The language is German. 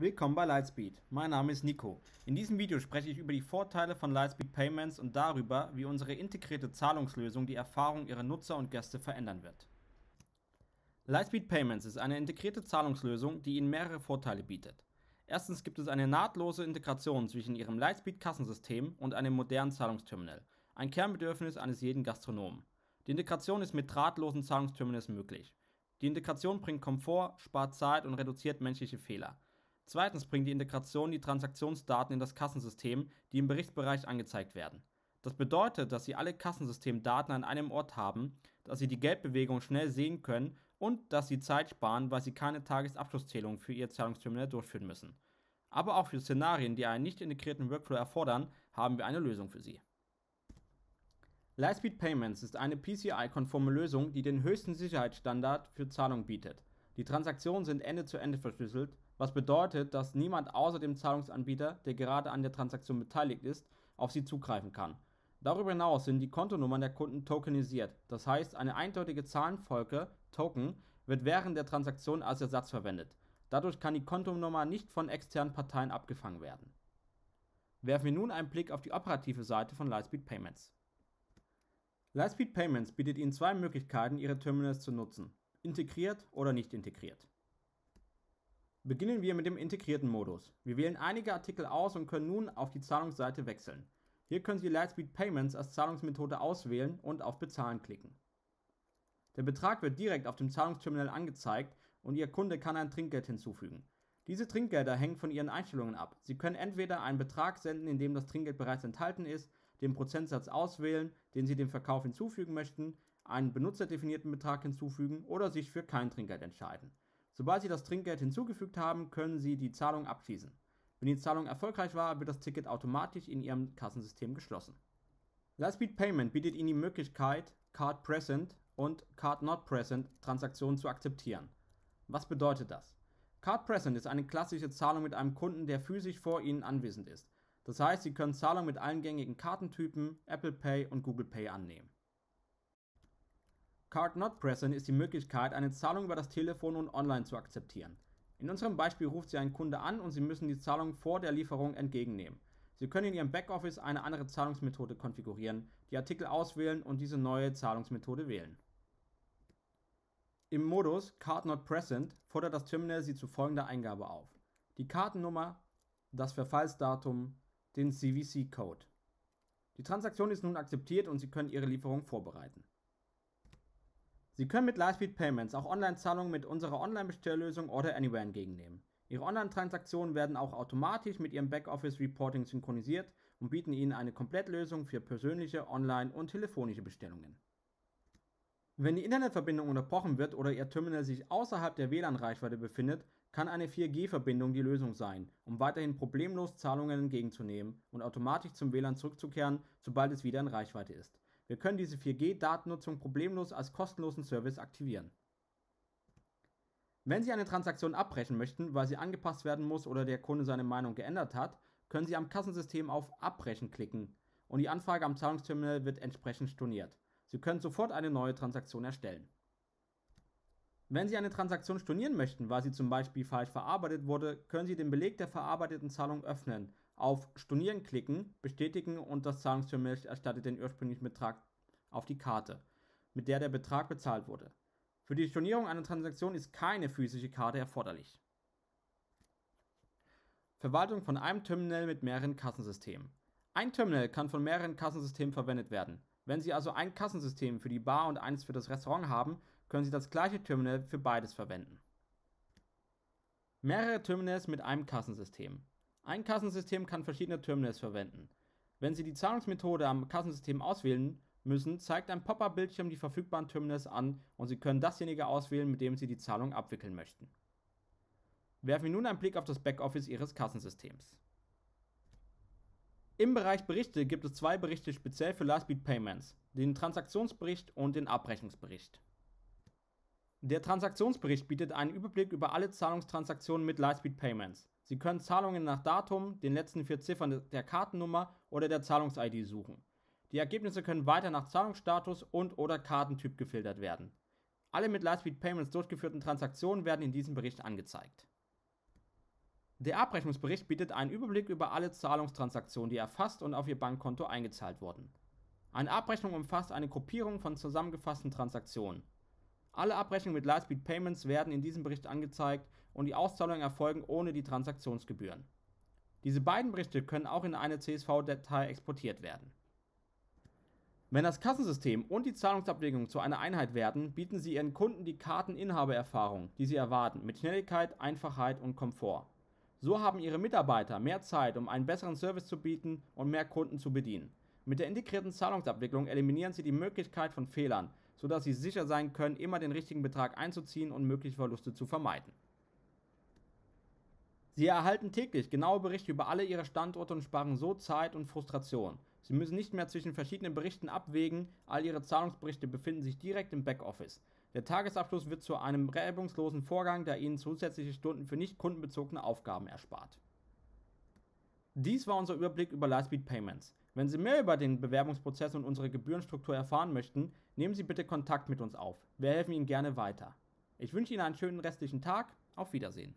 Willkommen bei Lightspeed. Mein Name ist Nico. In diesem Video spreche ich über die Vorteile von Lightspeed Payments und darüber, wie unsere integrierte Zahlungslösung die Erfahrung ihrer Nutzer und Gäste verändern wird. Lightspeed Payments ist eine integrierte Zahlungslösung, die Ihnen mehrere Vorteile bietet. Erstens gibt es eine nahtlose Integration zwischen Ihrem Lightspeed-Kassensystem und einem modernen Zahlungsterminal, ein Kernbedürfnis eines jeden Gastronomen. Die Integration ist mit drahtlosen Zahlungsterminals möglich. Die Integration bringt Komfort, spart Zeit und reduziert menschliche Fehler. Zweitens bringt die Integration die Transaktionsdaten in das Kassensystem, die im Berichtsbereich angezeigt werden. Das bedeutet, dass Sie alle Kassensystemdaten an einem Ort haben, dass Sie die Geldbewegung schnell sehen können und dass Sie Zeit sparen, weil Sie keine Tagesabschlusszählung für Ihr Zahlungsterminal durchführen müssen. Aber auch für Szenarien, die einen nicht integrierten Workflow erfordern, haben wir eine Lösung für Sie. Lightspeed Payments ist eine PCI-konforme Lösung, die den höchsten Sicherheitsstandard für Zahlungen bietet. Die Transaktionen sind Ende-zu-Ende verschlüsselt, was bedeutet, dass niemand außer dem Zahlungsanbieter, der gerade an der Transaktion beteiligt ist, auf sie zugreifen kann. Darüber hinaus sind die Kontonummern der Kunden tokenisiert, das heißt, eine eindeutige Zahlenfolge Token wird während der Transaktion als Ersatz verwendet. Dadurch kann die Kontonummer nicht von externen Parteien abgefangen werden. Werfen wir nun einen Blick auf die operative Seite von Lightspeed Payments. Lightspeed Payments bietet Ihnen zwei Möglichkeiten, Ihre Terminals zu nutzen integriert oder nicht integriert. Beginnen wir mit dem integrierten Modus. Wir wählen einige Artikel aus und können nun auf die Zahlungsseite wechseln. Hier können Sie Lightspeed Payments als Zahlungsmethode auswählen und auf Bezahlen klicken. Der Betrag wird direkt auf dem Zahlungsterminal angezeigt und Ihr Kunde kann ein Trinkgeld hinzufügen. Diese Trinkgelder hängen von Ihren Einstellungen ab. Sie können entweder einen Betrag senden, in dem das Trinkgeld bereits enthalten ist, den Prozentsatz auswählen, den Sie dem Verkauf hinzufügen möchten, einen benutzerdefinierten Betrag hinzufügen oder sich für kein Trinkgeld entscheiden. Sobald Sie das Trinkgeld hinzugefügt haben, können Sie die Zahlung abschließen. Wenn die Zahlung erfolgreich war, wird das Ticket automatisch in Ihrem Kassensystem geschlossen. Lightspeed Payment bietet Ihnen die Möglichkeit, Card Present und Card Not Present Transaktionen zu akzeptieren. Was bedeutet das? Card Present ist eine klassische Zahlung mit einem Kunden, der physisch vor Ihnen anwesend ist. Das heißt, Sie können Zahlungen mit allen gängigen Kartentypen, Apple Pay und Google Pay annehmen. Card Not Present ist die Möglichkeit, eine Zahlung über das Telefon und online zu akzeptieren. In unserem Beispiel ruft Sie einen Kunde an und Sie müssen die Zahlung vor der Lieferung entgegennehmen. Sie können in Ihrem Backoffice eine andere Zahlungsmethode konfigurieren, die Artikel auswählen und diese neue Zahlungsmethode wählen. Im Modus Card Not Present fordert das Terminal Sie zu folgender Eingabe auf. Die Kartennummer, das Verfallsdatum, den CVC-Code. Die Transaktion ist nun akzeptiert und Sie können Ihre Lieferung vorbereiten. Sie können mit Lightspeed Payments auch Online-Zahlungen mit unserer Online-Bestelllösung Order Anywhere entgegennehmen. Ihre Online-Transaktionen werden auch automatisch mit Ihrem Backoffice-Reporting synchronisiert und bieten Ihnen eine Komplettlösung für persönliche, online- und telefonische Bestellungen. Wenn die Internetverbindung unterbrochen wird oder Ihr Terminal sich außerhalb der WLAN-Reichweite befindet, kann eine 4G-Verbindung die Lösung sein, um weiterhin problemlos Zahlungen entgegenzunehmen und automatisch zum WLAN zurückzukehren, sobald es wieder in Reichweite ist. Wir können diese 4G-Datennutzung problemlos als kostenlosen Service aktivieren. Wenn Sie eine Transaktion abbrechen möchten, weil sie angepasst werden muss oder der Kunde seine Meinung geändert hat, können Sie am Kassensystem auf Abbrechen klicken und die Anfrage am Zahlungsterminal wird entsprechend storniert. Sie können sofort eine neue Transaktion erstellen. Wenn Sie eine Transaktion stornieren möchten, weil sie zum Beispiel falsch verarbeitet wurde, können Sie den Beleg der verarbeiteten Zahlung öffnen auf Stornieren klicken, bestätigen und das Zahlungsvermögen erstattet den ursprünglichen Betrag auf die Karte, mit der der Betrag bezahlt wurde. Für die Stornierung einer Transaktion ist keine physische Karte erforderlich. Verwaltung von einem Terminal mit mehreren Kassensystemen. Ein Terminal kann von mehreren Kassensystemen verwendet werden. Wenn Sie also ein Kassensystem für die Bar und eines für das Restaurant haben, können Sie das gleiche Terminal für beides verwenden. Mehrere Terminals mit einem Kassensystem. Ein Kassensystem kann verschiedene Terminals verwenden. Wenn Sie die Zahlungsmethode am Kassensystem auswählen müssen, zeigt ein Pop-up-Bildschirm die verfügbaren Terminals an und Sie können dasjenige auswählen, mit dem Sie die Zahlung abwickeln möchten. Werfen wir nun einen Blick auf das Backoffice Ihres Kassensystems. Im Bereich Berichte gibt es zwei Berichte speziell für Lastbeat Payments, den Transaktionsbericht und den Abrechnungsbericht. Der Transaktionsbericht bietet einen Überblick über alle Zahlungstransaktionen mit Lightspeed Payments. Sie können Zahlungen nach Datum, den letzten vier Ziffern der Kartennummer oder der Zahlungs-ID suchen. Die Ergebnisse können weiter nach Zahlungsstatus und/oder Kartentyp gefiltert werden. Alle mit Lightspeed Payments durchgeführten Transaktionen werden in diesem Bericht angezeigt. Der Abrechnungsbericht bietet einen Überblick über alle Zahlungstransaktionen, die erfasst und auf Ihr Bankkonto eingezahlt wurden. Eine Abrechnung umfasst eine Gruppierung von zusammengefassten Transaktionen. Alle Abrechnungen mit Lightspeed Payments werden in diesem Bericht angezeigt und die Auszahlungen erfolgen ohne die Transaktionsgebühren. Diese beiden Berichte können auch in eine CSV-Datei exportiert werden. Wenn das Kassensystem und die Zahlungsabwägung zu einer Einheit werden, bieten sie ihren Kunden die Karteninhabererfahrung, die sie erwarten, mit Schnelligkeit, Einfachheit und Komfort. So haben ihre Mitarbeiter mehr Zeit, um einen besseren Service zu bieten und mehr Kunden zu bedienen. Mit der integrierten Zahlungsabwicklung eliminieren sie die Möglichkeit von Fehlern, sodass sie sicher sein können, immer den richtigen Betrag einzuziehen und mögliche Verluste zu vermeiden. Sie erhalten täglich genaue Berichte über alle ihre Standorte und sparen so Zeit und Frustration. Sie müssen nicht mehr zwischen verschiedenen Berichten abwägen, all ihre Zahlungsberichte befinden sich direkt im Backoffice. Der Tagesabschluss wird zu einem reibungslosen Vorgang, der Ihnen zusätzliche Stunden für nicht kundenbezogene Aufgaben erspart. Dies war unser Überblick über Lightspeed Payments. Wenn Sie mehr über den Bewerbungsprozess und unsere Gebührenstruktur erfahren möchten, nehmen Sie bitte Kontakt mit uns auf. Wir helfen Ihnen gerne weiter. Ich wünsche Ihnen einen schönen restlichen Tag. Auf Wiedersehen.